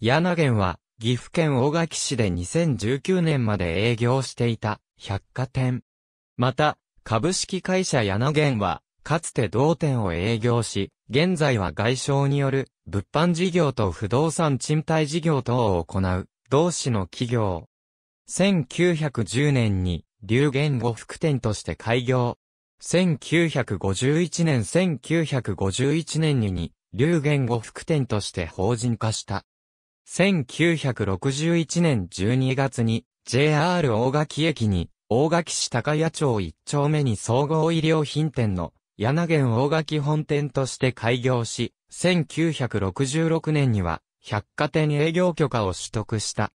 柳源は、岐阜県大垣市で2019年まで営業していた百貨店。また、株式会社柳源は、かつて同店を営業し、現在は外商による物販事業と不動産賃貸事業等を行う、同市の企業。1910年に、流言語副店として開業。1951年1951年に、流言語副店として法人化した。1961年12月に JR 大垣駅に大垣市高谷町1丁目に総合医療品店の柳原大垣本店として開業し、1966年には百貨店営業許可を取得した。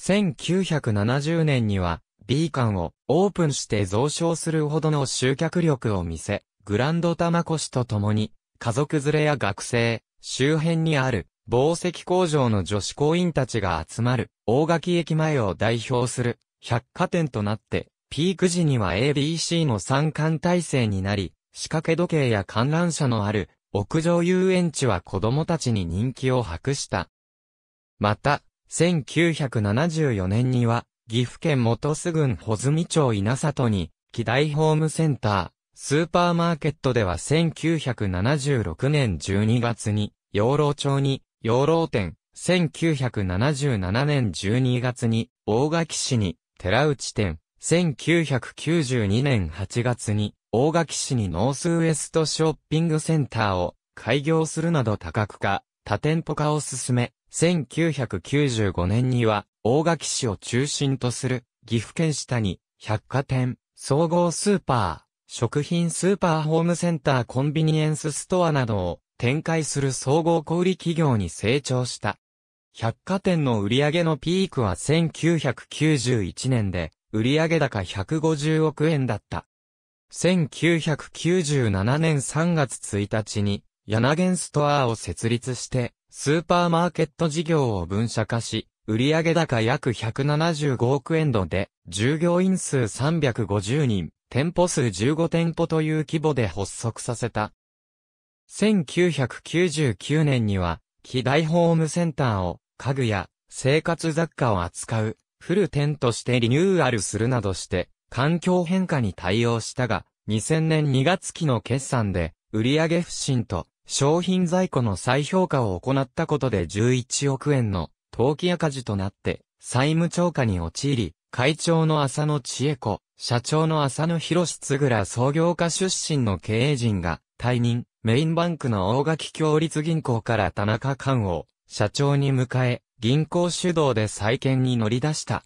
1970年には B 館をオープンして増床するほどの集客力を見せ、グランド玉越と共に家族連れや学生、周辺にある宝石工場の女子工員たちが集まる、大垣駅前を代表する、百貨店となって、ピーク時には ABC の三冠体制になり、仕掛け時計や観覧車のある、屋上遊園地は子供たちに人気を博した。また、1974年には、岐阜県本巣郡穂積町稲里に、機大ホームセンター、スーパーマーケットでは1976年12月に、養老町に、養老店、1977年12月に、大垣市に、寺内店、1992年8月に、大垣市にノースウエストショッピングセンターを開業するなど多角化、多店舗化を進め、1995年には、大垣市を中心とする、岐阜県下に、百貨店、総合スーパー、食品スーパーホームセンターコンビニエンスストアなどを展開する総合小売企業に成長した。百貨店の売上のピークは1991年で、売上高150億円だった。1997年3月1日に、柳ンストアを設立して、スーパーマーケット事業を分社化し、売上高約175億円度で、従業員数350人、店舗数15店舗という規模で発足させた、1999年には、機大ホームセンターを、家具や生活雑貨を扱う、フル店としてリニューアルするなどして、環境変化に対応したが、2000年2月期の決算で、売上不振と、商品在庫の再評価を行ったことで11億円の、投機赤字となって、債務超過に陥り、会長の浅野千恵子、社長の浅野博嗣創業家出身の経営陣が退任、メインバンクの大垣共立銀行から田中寛を社長に迎え、銀行主導で再建に乗り出した。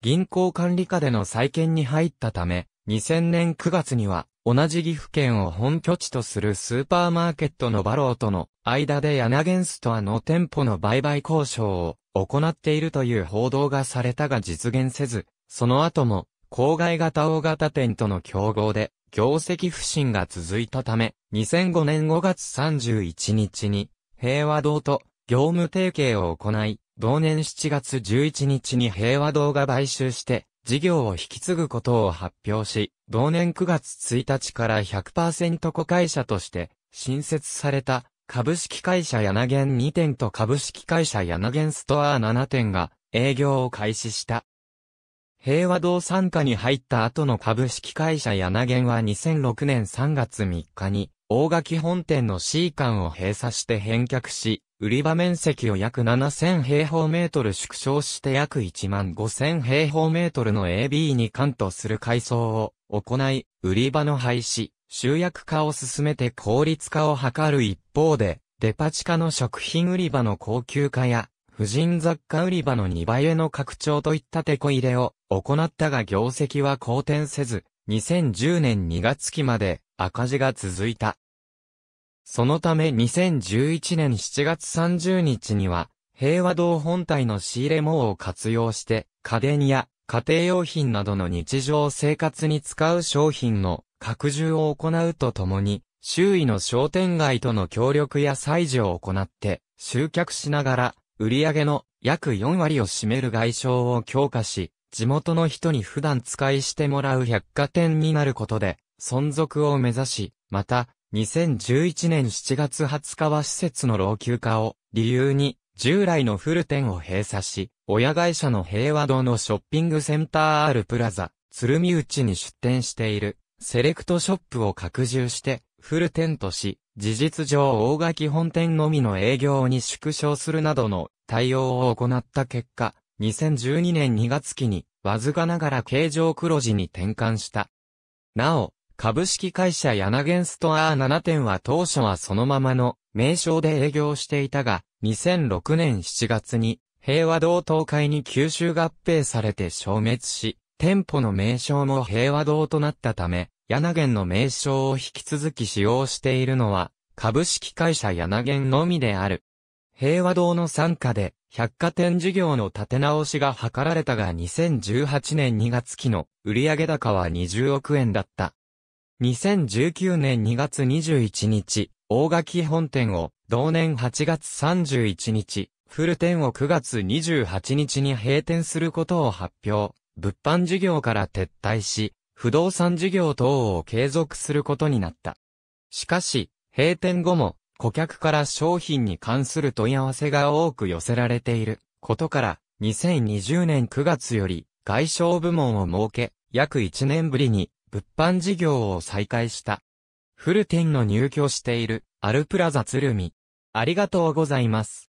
銀行管理下での再建に入ったため、2000年9月には、同じ岐阜県を本拠地とするスーパーマーケットのバローとの間でヤナゲンストアの店舗の売買交渉を行っているという報道がされたが実現せず、その後も郊外型大型店との競合で、業績不振が続いたため、2005年5月31日に、平和堂と業務提携を行い、同年7月11日に平和堂が買収して、事業を引き継ぐことを発表し、同年9月1日から100%子会社として、新設された、株式会社柳源2店と株式会社柳源ストア7店が営業を開始した。平和堂参加に入った後の株式会社柳源は2006年3月3日に、大垣本店の C 館を閉鎖して返却し、売り場面積を約7000平方メートル縮小して約1万5000平方メートルの AB に関とする改装を行い、売り場の廃止、集約化を進めて効率化を図る一方で、デパ地下の食品売り場の高級化や婦人雑貨売り場の2倍への拡張といった手こ入れを行ったが業績は好転せず、2010年2月期まで赤字が続いた。そのため2011年7月30日には、平和堂本体の仕入れ網を活用して、家電や家庭用品などの日常生活に使う商品の拡充を行うとともに、周囲の商店街との協力や採事を行って、集客しながら、売上の約4割を占める外商を強化し、地元の人に普段使いしてもらう百貨店になることで、存続を目指し、また、2011年7月20日は施設の老朽化を理由に、従来のフル店を閉鎖し、親会社の平和堂のショッピングセンター R プラザ、鶴見内に出店している、セレクトショップを拡充して、フル店とし、事実上大垣本店のみの営業に縮小するなどの対応を行った結果、2012年2月期に、わずかながら形状黒字に転換した。なお、株式会社ヤナゲンストアー7店は当初はそのままの名称で営業していたが、2006年7月に平和堂東海に吸収合併されて消滅し、店舗の名称も平和堂となったため、柳源の名称を引き続き使用しているのは、株式会社柳源のみである。平和堂の参加で、百貨店事業の立て直しが図られたが2018年2月期の売上高は20億円だった。2019年2月21日、大垣本店を、同年8月31日、フル店を9月28日に閉店することを発表。物販事業から撤退し、不動産事業等を継続することになった。しかし、閉店後も、顧客から商品に関する問い合わせが多く寄せられていることから、2020年9月より外商部門を設け、約1年ぶりに物販事業を再開した。フルテンの入居しているアルプラザ鶴見。ありがとうございます。